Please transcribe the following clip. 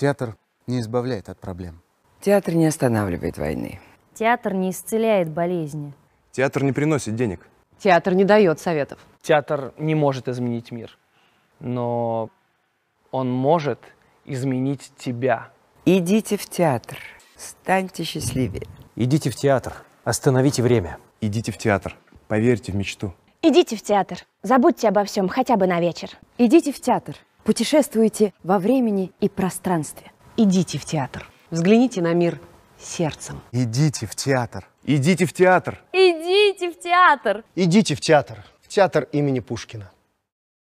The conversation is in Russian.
Театр не избавляет от проблем. Театр не останавливает войны. Театр не исцеляет болезни. Театр не приносит денег. Театр не дает советов. Театр не может изменить мир, но он может изменить тебя. Идите в театр. Станьте счастливее. Идите в театр. Остановите время. Идите в театр. Поверьте в мечту. Идите в театр. Забудьте обо всем хотя бы на вечер. Идите в театр. Путешествуйте во времени и пространстве. Идите в театр. Взгляните на мир сердцем. Идите в театр. Идите в театр. Идите в театр. Идите в театр. В театр имени Пушкина.